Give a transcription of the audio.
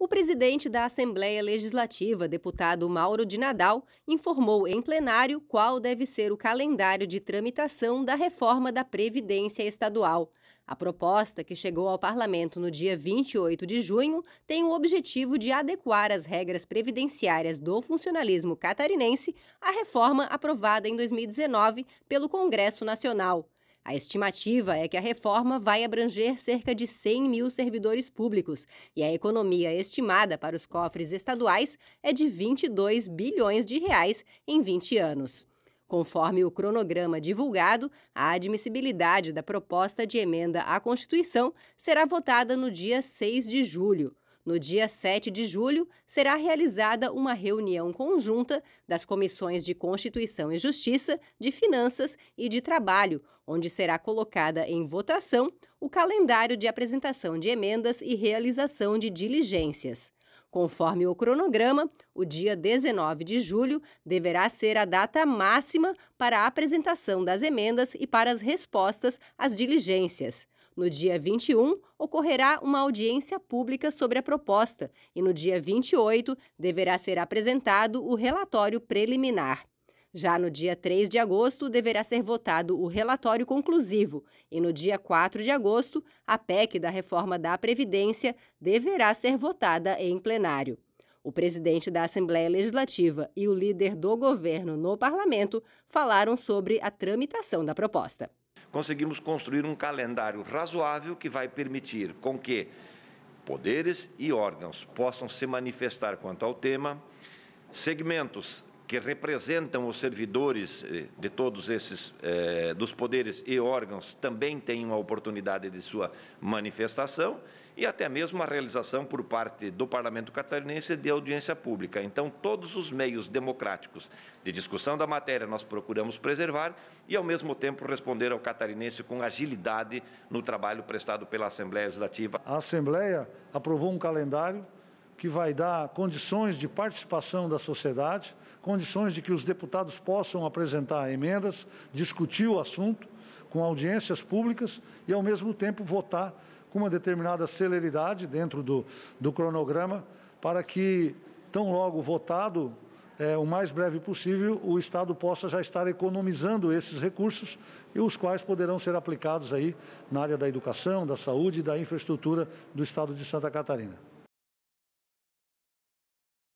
O presidente da Assembleia Legislativa, deputado Mauro de Nadal, informou em plenário qual deve ser o calendário de tramitação da reforma da Previdência Estadual. A proposta, que chegou ao parlamento no dia 28 de junho, tem o objetivo de adequar as regras previdenciárias do funcionalismo catarinense à reforma aprovada em 2019 pelo Congresso Nacional. A estimativa é que a reforma vai abranger cerca de 100 mil servidores públicos e a economia estimada para os cofres estaduais é de 22 bilhões de reais em 20 anos. Conforme o cronograma divulgado, a admissibilidade da proposta de emenda à Constituição será votada no dia 6 de julho. No dia 7 de julho, será realizada uma reunião conjunta das Comissões de Constituição e Justiça, de Finanças e de Trabalho, onde será colocada em votação o calendário de apresentação de emendas e realização de diligências. Conforme o cronograma, o dia 19 de julho deverá ser a data máxima para a apresentação das emendas e para as respostas às diligências. No dia 21, ocorrerá uma audiência pública sobre a proposta e no dia 28 deverá ser apresentado o relatório preliminar. Já no dia 3 de agosto, deverá ser votado o relatório conclusivo, e no dia 4 de agosto, a PEC da reforma da Previdência deverá ser votada em plenário. O presidente da Assembleia Legislativa e o líder do governo no parlamento falaram sobre a tramitação da proposta conseguimos construir um calendário razoável que vai permitir com que poderes e órgãos possam se manifestar quanto ao tema, segmentos que representam os servidores eh, de todos esses eh, dos poderes e órgãos também tenham a oportunidade de sua manifestação e até mesmo a realização por parte do Parlamento Catarinense de audiência pública. Então, todos os meios democráticos de discussão da matéria nós procuramos preservar e, ao mesmo tempo, responder ao catarinense com agilidade no trabalho prestado pela Assembleia Legislativa. A Assembleia aprovou um calendário que vai dar condições de participação da sociedade, condições de que os deputados possam apresentar emendas, discutir o assunto com audiências públicas e, ao mesmo tempo, votar com uma determinada celeridade dentro do, do cronograma, para que, tão logo votado, é, o mais breve possível, o Estado possa já estar economizando esses recursos e os quais poderão ser aplicados aí na área da educação, da saúde e da infraestrutura do Estado de Santa Catarina.